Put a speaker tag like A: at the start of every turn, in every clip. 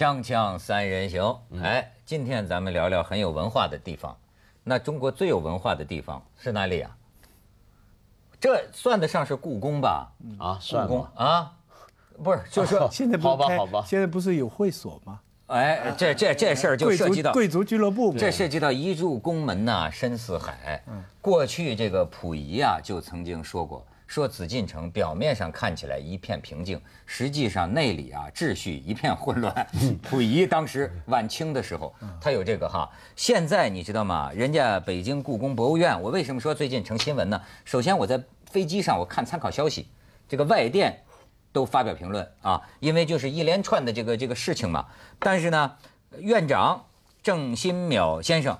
A: 锵锵三人行，哎，今天咱们聊聊很有文化的地方。那中国最有文化的地方是哪里啊？这算得上是故宫吧？啊，故宫啊？不是，就说 现在不好吧？好吧，现在不是有会所吗？哎，这这这事儿就涉及到贵族俱乐部。这涉及到一入宫门呐，深似海。过去这个溥仪啊，就曾经说过。说紫禁城表面上看起来一片平静，实际上内里啊秩序一片混乱。溥仪当时晚清的时候，他有这个哈。现在你知道吗？人家北京故宫博物院，我为什么说最近成新闻呢？首先我在飞机上我看参考消息，这个外电都发表评论啊，因为就是一连串的这个这个事情嘛。但是呢，院长郑新淼先生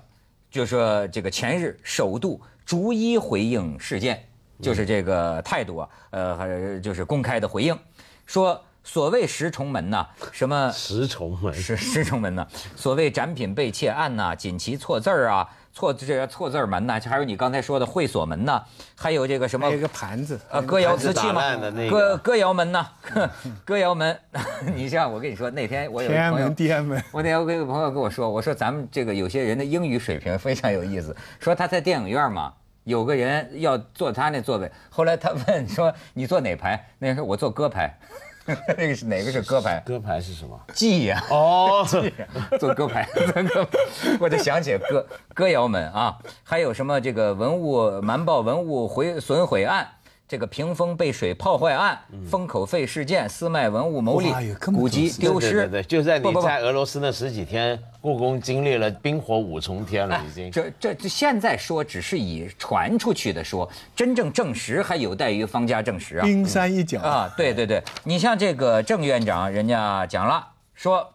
A: 就说这个前日首度逐一回应事件。就是这个态度啊，呃，就是公开的回应，说所谓十重门呐，什么十重门，是十重门呢？所谓展品被窃案呐，锦旗错字儿啊，错这错字门呐，还有你刚才说的会所门呐，还有这个什么？一个盘子，歌谣瓷器嘛，歌歌谣门呐，歌谣门，你像我跟你说，那天我有朋友，天安门安门，我那天我有个朋友跟我说，我说咱们这个有些人的英语水平非常有意思，说他在电影院嘛。有个人要坐他那座位，后来他问说：“你坐哪排？”那人说：“我坐歌排，那个是哪个是歌排？歌排是什么？g 呀！哦，妓 呀，坐歌排。我就想起歌歌谣门啊，还有什么这个文物瞒报文物毁损毁案。这个屏风被水泡坏案、封口费事件、私卖文物牟利、古籍丢失，就在你在俄
B: 罗斯那十几天，故宫经历了冰火
A: 五重天了，已经。这这这现在说只是以传出去的说，真正证实还有待于方家证实啊。冰山一角啊，对对对，你像这个郑院长，人家讲了说，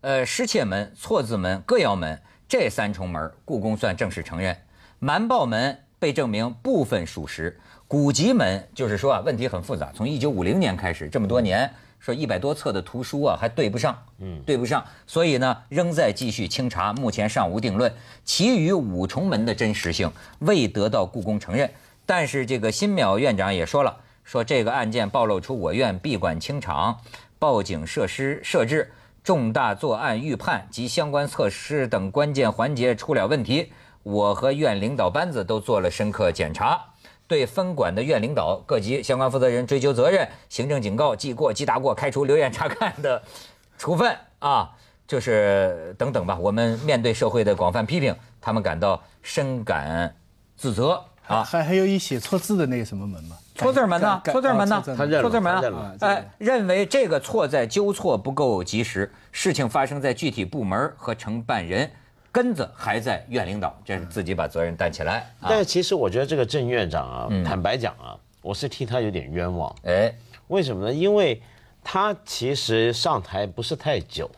A: 呃，失窃门、错字门、各窑门这三重门，故宫算正式承认，瞒报门。被证明部分属实，古籍门就是说啊，问题很复杂。从一九五零年开始，这么多年，说一百多册的图书啊，还对不上，嗯，对不上。所以呢，仍在继续清查，目前尚无定论。其余五重门的真实性未得到故宫承认。但是这个新淼院长也说了，说这个案件暴露出我院闭馆清场、报警设施设置、重大作案预判及相关措施等关键环节出了问题。我和院领导班子都做了深刻检查，对分管的院领导、各级相关负责人追究责任，行政警告、记过、记大过、开除、留院察看的处分啊，就是等等吧。我们面对社会的广泛批评，他们感到深感自责啊。还还有一写错字的那个什么门吗？错字门呢？错字门呢？错字门啊！哎，认为这个错在纠错不够及时，事情发生在具体部门和承办人。根子还在院领导，这是自己把责任担起来。
B: 但是其实我觉得这个郑院长啊，坦白讲啊，我是替他有点冤枉。哎，为什么呢？因为，他其实上台不是太久，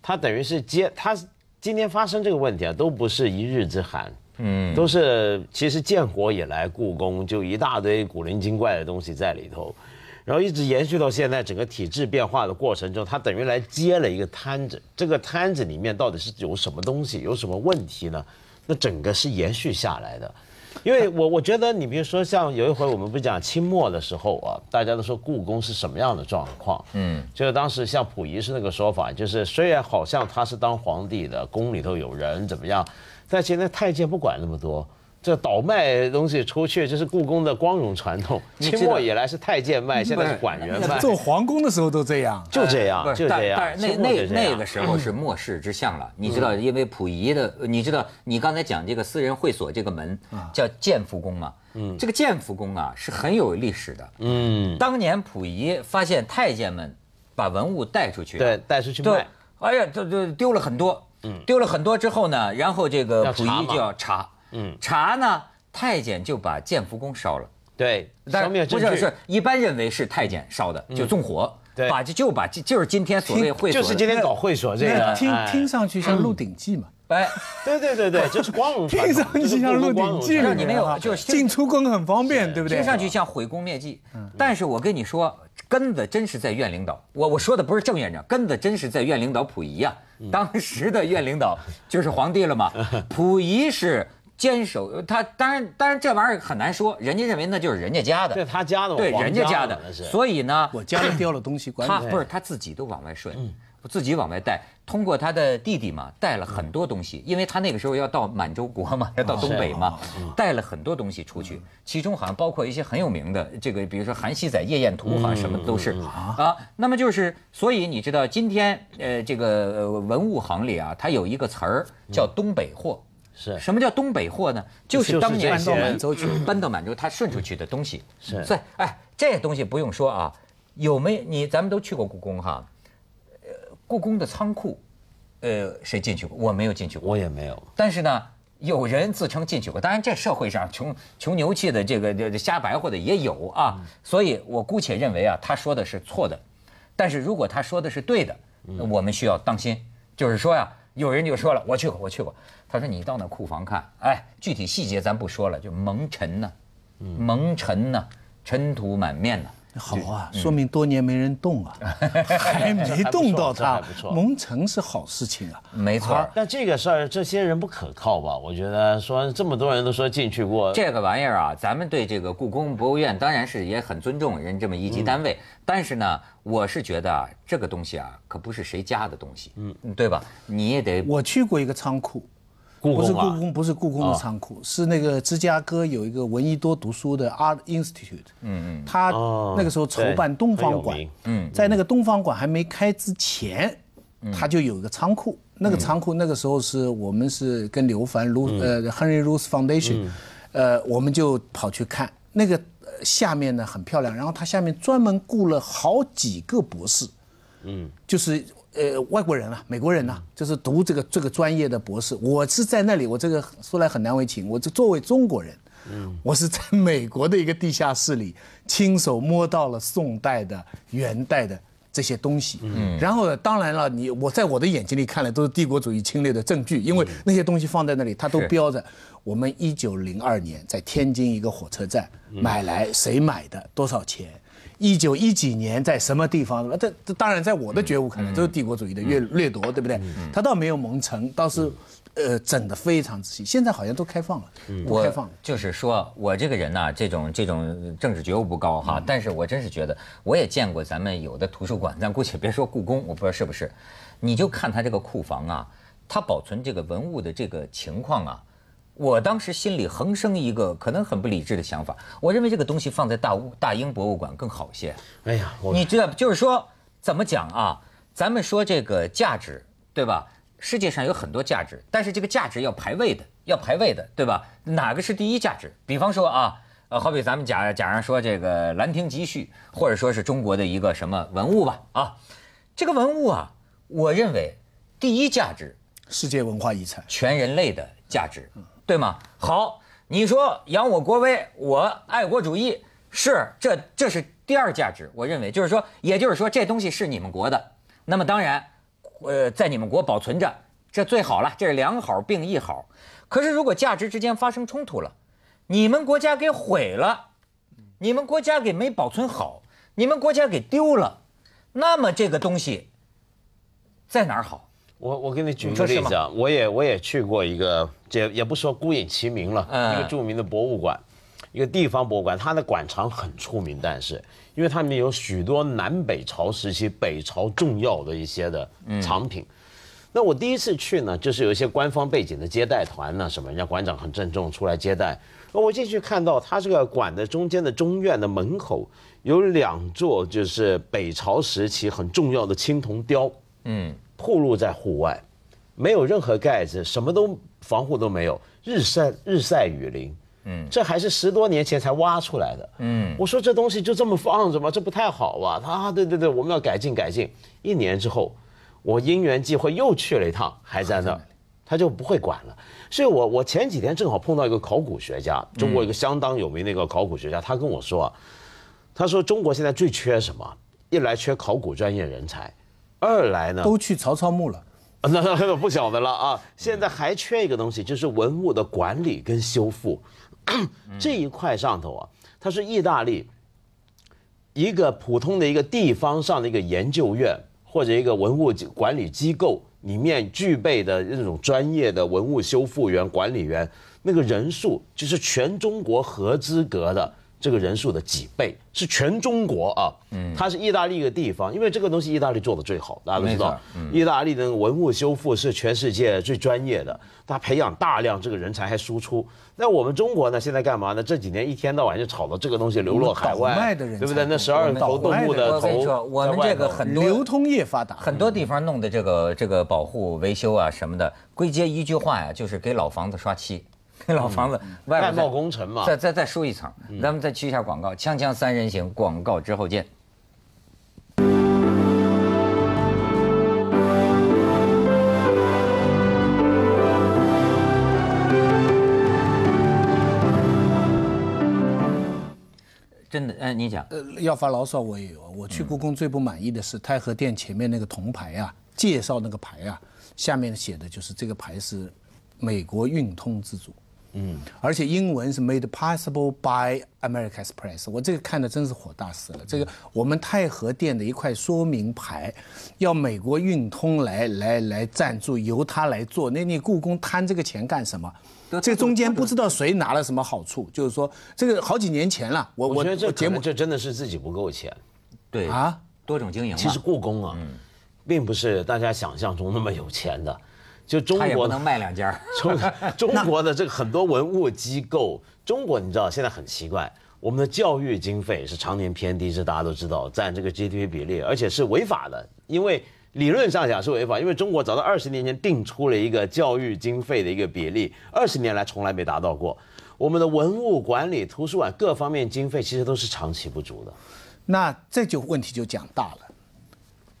B: 他等于是接他今天发生这个问题啊，都不是一日之寒。嗯，都是其实建国以来故宫就一大堆古灵精怪的东西在里头。然后一直延续到现在，整个体制变化的过程中，他等于来接了一个摊子。这个摊子里面到底是有什么东西，有什么问题呢？那整个是延续下来的。因为我我觉得，你比如说，像有一回我们不讲清末的时候啊，大家都说故宫是什么样的状况，嗯，就是当时像溥仪是那个说法，就是虽然好像他是当皇帝的，宫里头有人怎么样，但现在太监不管那么多。这倒卖东西出去，这是故宫的光荣传统。清末以来是太监卖，现在是管员卖。做
C: 皇宫的时候都这样，就这样，就这样。但但那那那个时候是
A: 末世之象了。你知道，因为溥仪的，你知道，你刚才讲这个私人会所这个门叫建福宫嘛？嗯，这个建福宫啊是很有历史的。嗯，当年溥仪发现太监们把文物带出去，对，带出去卖。哎呀，这这丢了很多，嗯，丢了很多之后呢，然后这个溥仪就要查。嗯，查呢？太监就把建福宫烧了。对，消灭证据。不是是一般认为是太监烧的，就纵火。对，把就就把就就是今天所谓会，就是今天搞会所这个。听听
C: 上去像《鹿鼎记》
A: 嘛。哎，对对对对，就是光荣。听上去像《鹿鼎记》，像你没有，就是进出宫很方便，对不对？听上去像毁宫灭迹。嗯，但是我跟你说，根子真是在院领导。我我说的不是正院长，根子真是在院领导溥仪啊。当时的院领导就是皇帝了嘛，溥仪是。坚守他，当然，当然这玩意儿很难说。人家认为那就是人家家的，这他家的，对人家家的，所以呢，我家里掉了东西，他不是他自己都往外顺，自己往外带，通过他的弟弟嘛，带了很多东西，因为他那个时候要到满洲国嘛，要到东北嘛，带了很多东西出去，其中好像包括一些很有名的这个，比如说《韩熙载夜宴图》，好像什么都是啊。那么就是，所以你知道，今天呃，这个文物行里啊，它有一个词儿叫“东北货”。什么叫东北货呢？就是当年 搬到满洲去，搬到满洲他顺出去的东西。是，以哎，这些东西不用说啊，有没你咱们都去过故宫哈，呃，故宫的仓库，呃，谁进去过？我没有进去，过，我也没有。但是呢，有人自称进去过。当然，这社会上穷穷牛气的这个这瞎白话的也有啊。所以我姑且认为啊，他说的是错的。但是如果他说的是对的，我们需要当心。就是说呀，有人就说了，我去过，我去过。他说：“你到那库房看，哎，具体细节咱不说了，就蒙尘呢，蒙尘呢，尘土满面呢。好啊，说
C: 明多年没人动啊，
A: 还没动到他，蒙
C: 尘是好事情啊，
A: 没错。但这个事儿，这些人不可靠吧？我觉得说这么多人都说进去过这个玩意儿啊，咱们对这个故宫博物院当然是也很尊重人这么一级单位，但是呢，我是觉得啊，这个东西啊，可不是谁家的东西，嗯，对吧？你也得我去过一个
C: 仓库。”
A: 不是故宫，
C: 不是故宫的仓库，是那个芝加哥有一个闻一多读书的 Art Institute。嗯嗯。他那个时候筹办东方馆。嗯。在那个东方馆还没开之前，他就有一个仓库。那个仓库那个时候是我们是跟刘凡卢呃 Henry r o u e Foundation，呃，我们就跑去看那个下面呢很漂亮。然后他下面专门雇了好几个博士。嗯。就是。呃，外国人啊，美国人呢，就是读这个这个专业的博士。我是在那里，我这个说来很难为情，我这作为中国人，嗯，我是在美国的一个地下室里亲手摸到了宋代的元代的这些东西。嗯，然后当然了，你我在我的眼睛里看来都是帝国主义侵略的证据，因为那些东西放在那里，它都标着我们一九零二年在天津一个火车站买来，谁买的，多少钱。一九一几年在什么地方？这当然，在我的觉悟可能都是帝国主义的掠掠夺，对不对？他倒没有蒙尘，倒是，呃，整得非常仔细。现在好像都开放了，
A: 开放了。就是说我这个人呐，这种这种政治觉悟不高哈，但是我真是觉得，我也见过咱们有的图书馆，咱姑且别说故宫，我不知道是不是，你就看他这个库房啊，他保存这个文物的这个情况啊。我当时心里横生一个可能很不理智的想法，我认为这个东西放在大物大英博物馆更好些。哎呀，你知道，就是说怎么讲啊？咱们说这个价值，对吧？世界上有很多价值，但是这个价值要排位的，要排位的，对吧？哪个是第一价值？比方说啊，呃，好比咱们假假如说这个《兰亭集序》，或者说是中国的一个什么文物吧？啊，这个文物啊，我认为第一价值，世界文化遗产，全人类的价值。对吗？好，你说扬我国威，我爱国主义是这，这是第二价值。我认为就是说，也就是说这东西是你们国的，那么当然，呃，在你们国保存着，这最好了，这是两好并一好。可是如果价值之间发生冲突了，你们国家给毁了，你们国家给没保存好，你们国家给丢了，那么这个东西在哪儿好？我我给你举个例子啊，
B: 我也我也去过一个，也也不说孤影其名了，一个著名的博物馆，一个地方博物馆，它的馆藏很出名，但是因为它里面有许多南北朝时期北朝重要的一些的藏品。那我第一次去呢，就是有一些官方背景的接待团呢，什么人家馆长很郑重出来接待。我进去看到，它这个馆的中间的中院的门口有两座，就是北朝时期很重要的青铜雕。嗯。暴露在户外，没有任何盖子，什么都防护都没有，日晒日晒雨淋，嗯，这还是十多年前才挖出来的，嗯，我说这东西就这么放着吗？这不太好吧？啊，对对对，我们要改进改进。一年之后，我因缘际会又去了一趟，还在那，他就不会管了。所以，我我前几天正好碰到一个考古学家，中国一个相当有名的一个考古学家，他跟我说，他说中国现在最缺什么？一来缺考古专业人才。二来呢，都
C: 去曹操墓了，
B: 那那不晓得了啊！现在还缺一个东西，就是文物的管理跟修复，这一块上头啊，它是意大利一个普通的一个地方上的一个研究院或者一个文物管理机构里面具备的那种专业的文物修复员、管理员，那个人数就是全中国合资格的。这个人数的几倍是全中国啊，嗯，它是意大利一个地方，因为这个东西意大利做的最好，大家都知道，意大利的文物修复是全世界最专业的，它培养大量这个人才还输出。那我们中国呢，现在干嘛呢？这几年一天到晚就炒到这个东西流落海外的人对不对？那十二头动物的头我们这个很多流
A: 通业发达，很多地方弄的这个这个保护维修啊什么的，归结一句话呀，就是给老房子刷漆。那 老房子外貌工程嘛，再再再输一层，咱们再去一下广告。锵锵三人行，广告之后见。真的，哎，你讲，呃，
C: 要发牢骚我也有。我去故宫最不满意的是太和殿前面那个铜牌啊，介绍那个牌啊，下面写的就是这个牌是美国运通之主。嗯，而且英文是 Made possible by America's Press。我这个看的真是火大死了。这个我们太和殿的一块说明牌，要美国运通来来来赞助，由他来做。那你故宫贪这个钱干什么？这中间不知道谁拿了什么好处。就是说，这个好几年前了，我我觉得这节目这真的是自己不够钱，对啊，多种经营。其
B: 实故宫啊，并不是大家想象中那么有钱的。就中国能卖两家，中 中国的这个很多文物机构，中国你知道现在很奇怪，我们的教育经费是常年偏低，这大家都知道，占这个 GDP 比例，而且是违法的，因为理论上讲是违法，因为中国早在二十年前定出了一个教育经费的一个比例，二十年来从来没达到过，我们的文物管理、图书馆
C: 各方面经费其实都是长期不足的，那这就问题就讲大了。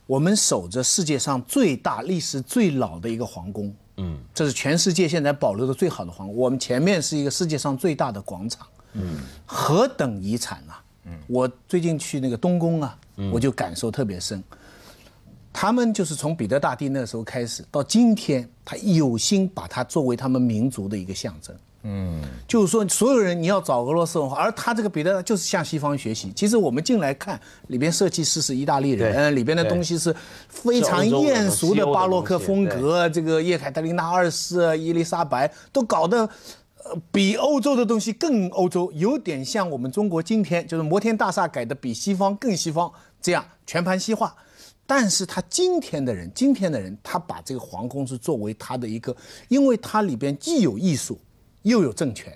C: 我们守着世界上最大、历史最老的一个皇宫，嗯，这是全世界现在保留的最好的皇宫。我们前面是一个世界上最大的广场，嗯，何等遗产啊！嗯，我最近去那个东宫啊，我就感受特别深。他们就是从彼得大帝那时候开始，到今天，他有心把它作为他们民族的一个象征。嗯，就是说，所有人你要找俄罗斯文化，而他这个彼得就是向西方学习。其实我们进来看，里边设计师是意大利人，里边的东西是非常艳俗的巴洛克风格。这个叶凯特琳娜二世、伊丽莎白都搞得，比欧洲的东西更欧洲，有点像我们中国今天就是摩天大厦改的比西方更西方，这样全盘西化。但是他今天的人，今天的人，他把这个皇宫是作为他的一个，因为它里边既有艺术。又有政权，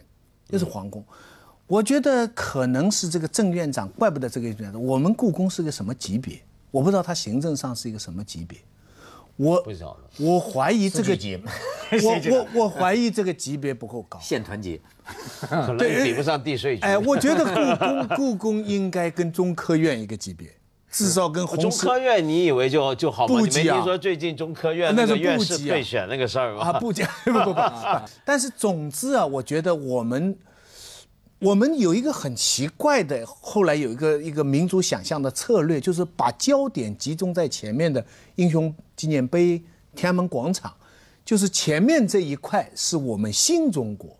C: 又是皇宫，我觉得可能是这个郑院长，怪不得这个院长。我们故宫是个什么级别？我不知道他行政上是一个什么级别。我我怀疑这个级，我 我我怀疑这个级别不够高。县团结，对，比不上地税局。哎，我觉得故宫 故宫应该跟中科院一个级别。至少跟红中科院，
B: 你以为就就好吗？没听说最近中科院的院士被选那个事儿吗？啊，不急，不不不。
C: 但是总之啊，我觉得我们，我们有一个很奇怪的，后来有一个一个民族想象的策略，就是把焦点集中在前面的英雄纪念碑、天安门广场，就是前面这一块是我们新中国。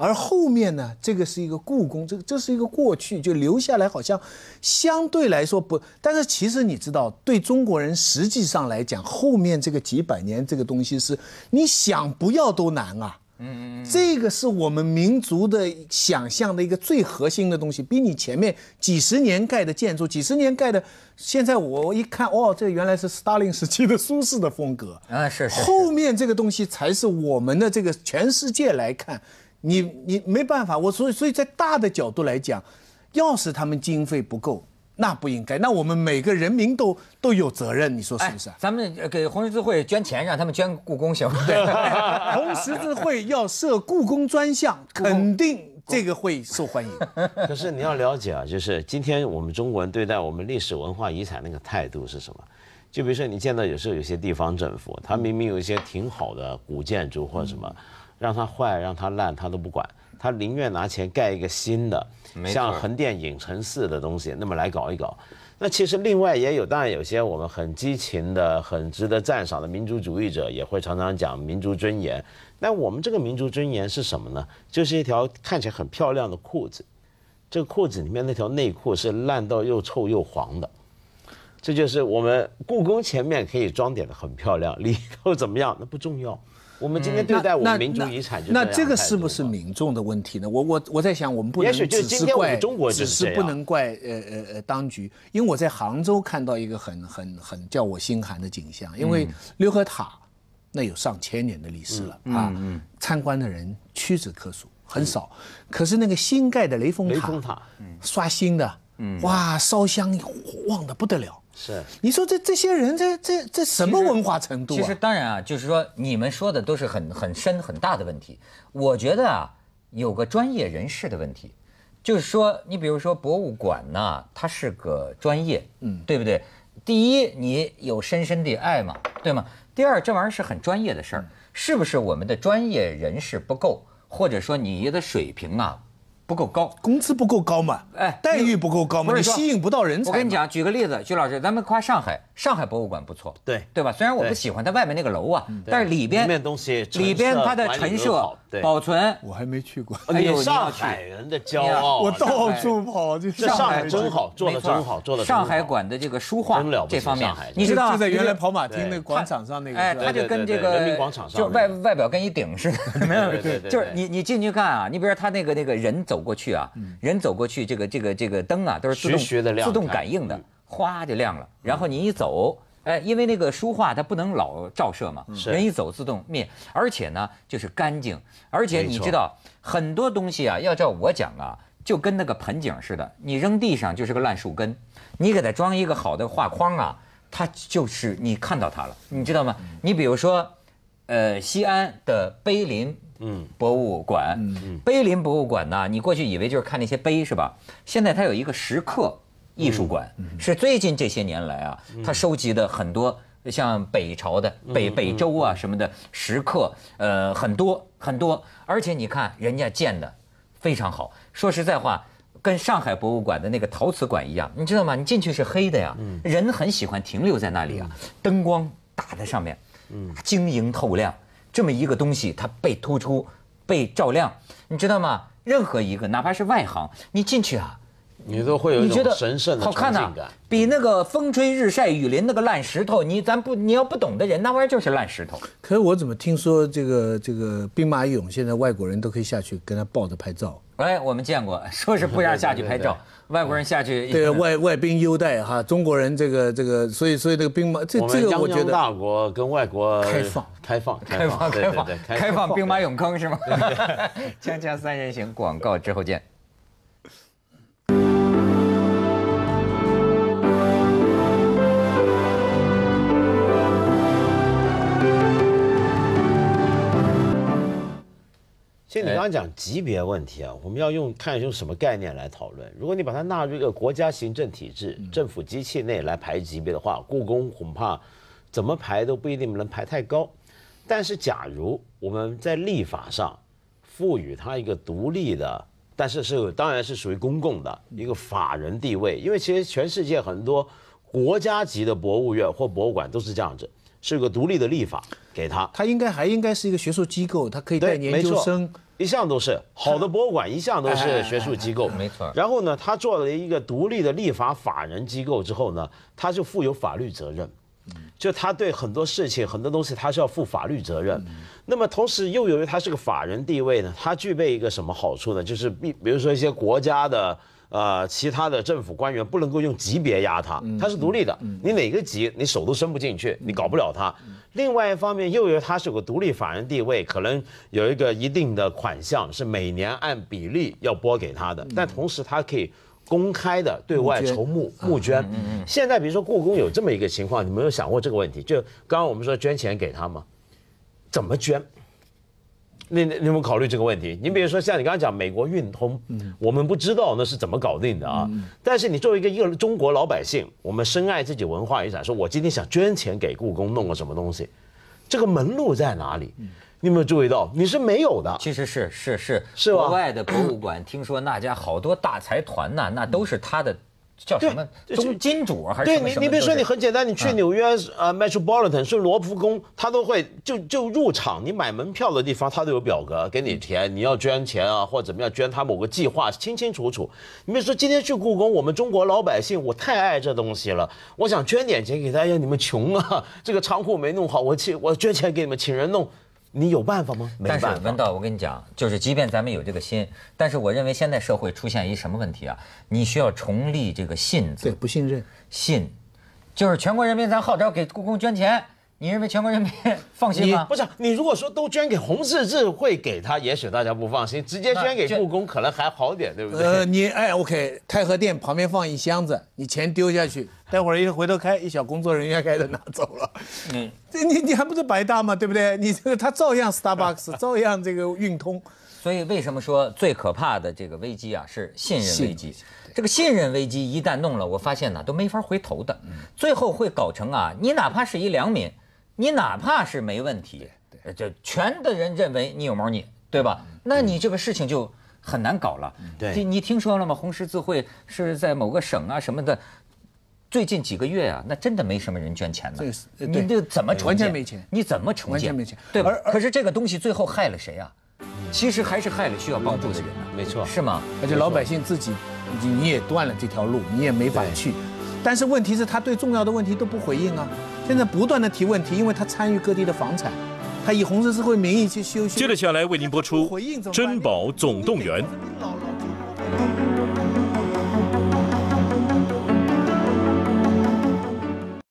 C: 而后面呢，这个是一个故宫，这这是一个过去就留下来，好像相对来说不，但是其实你知道，对中国人实际上来讲，后面这个几百年这个东西是你想不要都难啊。嗯嗯这个是我们民族的想象的一个最核心的东西，比你前面几十年盖的建筑、几十年盖的，现在我一看，哦，这原来是斯大林时期的苏轼的风格啊，是是，后面这个东西才是我们的这个全世界来看。你你没办法，我所以所以在大的角度来讲，要是他们经费不够，那不应该，那我们每个人民都都有
A: 责任，你说是不是啊？咱们给红十字会捐钱，让他们捐故宫行吗？红十字会要设故宫专项，肯定这个会受欢迎。
C: 可
B: 是你要了解啊，就是今天我们中国人对待我们历史文化遗产那个态度是什么？就比如说你见到有时候有些地方政府，他明明有一些挺好的古建筑或者什么。让它坏，让它烂，他都不管，他宁愿拿钱盖一个新的，像横店影城似的东西，那么来搞一搞。那其实另外也有，当然有些我们很激情的、很值得赞赏的民族主义者，也会常常讲民族尊严。那我们这个民族尊严是什么呢？就是一条看起来很漂亮的裤子，这个裤子里面那条内裤是烂到又臭又黄的。这就是我们故宫前面可以装点的很漂亮，里头怎么样那不重要。我们今天对待我们民族遗产，那这个
C: 是不是民众的问题呢？我我我在想，我们不能，只是怪中国只是不能怪呃呃呃当局，因为我在杭州看到一个很很很叫我心寒的景象，因为六合塔，那有上千年的历史了啊，参观的人屈指可数，很少，可是那个新盖的雷峰雷峰塔，刷新的，哇，烧香旺得不得了。是，你说这这些人，这这这什么文化程度啊？其实
A: 当然啊，就是说你们说的都是很很深很大的问题。我觉得啊，有个专业人士的问题，就是说，你比如说博物馆呢，它是个专业，嗯，对不对？第一，你有深深的爱嘛，对吗？第二，这玩意儿是很专业的事儿，是不是我们的专业人士不够，或者说你的水平啊不够高，工资不够高嘛？
C: 哎，待遇不
A: 够高嘛？你吸引不到人才。我跟你讲，举个例子，徐老师，咱们夸上海，上海博物馆不错，对对吧？虽然我不喜欢它外面那个楼啊，但是里边东西，里边它的陈设、保存，我还没去过。有上海人的骄傲，我到处
C: 跑，这上海真好，做的真好，做的。上海
A: 馆的这个书画这方面，你知道就在原来跑马厅那广场上那个，哎，他就跟这个人民广场上，就外外表跟一顶似的，没有，就是你你进去看啊，你比如他那个那个人走。过去啊，人走过去，这个这个这个灯啊，都是自动自动感应的，哗就亮了。然后你一走，哎，因为那个书画它不能老照射嘛，人一走自动灭。而且呢，就是干净。而且你知道很多东西啊，要照我讲啊，就跟那个盆景似的，你扔地上就是个烂树根，你给它装一个好的画框啊，它就是你看到它了，你知道吗？你比如说，呃，西安的碑林。嗯，博物馆，碑林博物馆呢？你过去以为就是看那些碑是吧？现在它有一个石刻艺术馆，是最近这些年来啊，它收集的很多像北朝的北北周啊什么的石刻，呃，很多很多。而且你看人家建的非常好，说实在话，跟上海博物馆的那个陶瓷馆一样，你知道吗？你进去是黑的呀，人很喜欢停留在那里啊，灯光打在上面，嗯，晶莹透亮。这么一个东西，它被突出、被照亮，你知道吗？任何一个，哪怕是外行，你进去啊，你都会有一种神圣的好这个。比那个风吹日晒雨淋那个烂石头，你咱不，你要不懂的人，那玩意儿就是烂石头。
C: 可是我怎么听说这个这个兵马俑，现在外国人都可以下去跟他抱着拍照？
A: 哎，我们见过，说
C: 是不让下去拍照，
A: 外国人下去，对，外
C: 外宾优待哈，中国人这个这个，所以所以这个兵马这这个我觉得大
A: 国跟外国开放开放开放开放开放兵马俑坑是吗？锵锵三人行广告之后见。
B: 其实你刚刚讲级别问题啊，我们要用看用什么概念来讨论。如果你把它纳入一个国家行政体制、政府机器内来排级别的话，故宫恐怕怎么排都不一定能排太高。但是，假如我们在立法上赋予它一个独立的，但是是当然是属于公共的一个法人地位，因为其实全世界很多国家级的博物院或博物馆都是这样子。是个独立的立法，给他，
C: 他应该还应该是一个学术机构，
B: 他可以带研究生。一向都是好的博物馆，一向都是学术机构，没错。然后呢，他做了一个独立的立法法人机构之后呢，他就负有法律责任，就他对很多事情、很多东西他是要负法律责任。那么同时又由于他是个法人地位呢，他具备一个什么好处呢？就是比比如说一些国家的。呃，其他的政府官员不能够用级别压他，他是独立的。你哪个级，你手都伸不进去，你搞不了他。另外一方面，又有他是有个独立法人地位，可能有一个一定的款项是每年按比例要拨给他的。但同时，他可以公开的对外筹募募捐。现在比如说故宫有这么一个情况，你没有想过这个问题？就刚刚我们说捐钱给他吗？怎么捐？你你有没有考虑这个问题？你比如说像你刚才讲美国运通，我们不知道那是怎么搞定的啊。但是你作为一个一个中国老百姓，我们深爱自己文化遗产，说我今天想捐钱给故宫弄个什么东西，这个门路在哪里？你有没有注意到？
A: 你是没有的。其实是是是是国外的博物馆，听说那家好多大财团呢，那都是他的。叫什么？东金主还是对你，你比如说，你很
B: 简单，你去纽约啊，Metropolitan 是罗浮宫，他都会就就入场，你买门票的地方，他都有表格给你填，你要捐钱啊，或怎么样捐他某个计划，清清楚楚。你如说，今天去故宫，我们中国老百姓，我太爱这东西了，我想捐点钱给他。家，呀，你们穷啊，这个仓库没弄好，我请我捐钱给你们，请人弄。你有办法吗？但是
A: 文道，我跟你讲，就是即便咱们有这个心，但是我认为现在社会出现一什么问题啊？你需要重立这个信字。对，不信任。信，就是全国人民，咱号召给故宫捐钱。你认为全国人民 放心吗？不是，你如果说都捐给红十
B: 字会给他，也许大家不放心。直接捐给故宫可能还好点，对不对？呃，
C: 你哎，OK，太和殿旁边放一箱子，你钱丢下去，待会儿一回头开，一小工作人员开
A: 着拿走了。嗯，
C: 这你你还不是白搭吗？对不对？你这个他照样 Starbucks，照样这个运通。
A: 所以为什么说最可怕的这个危机啊是信任危机？这个信任危机一旦弄了，我发现呢都没法回头的，最后会搞成啊，你哪怕是一良民。你哪怕是没问题，对，就全的人认为你有猫腻，对吧？那你这个事情就很难搞了。对，你听说了吗？红十字会是在某个省啊什么的，最近几个月啊，那真的没什么人捐钱了。对，你这怎么重建没钱？你怎么重建没钱？对，而可是这个东西最后害了谁啊？其实还是害了需要帮助的人。没错，是吗？而且老百姓自己，
C: 你也断了这条路，你也没法去。但是问题是，他对重要的问题都不回应啊。现在不断的提问题，因为他参与各地的房产，他以红十字会名义去修。接
B: 着下来为您播出《珍宝总动员》。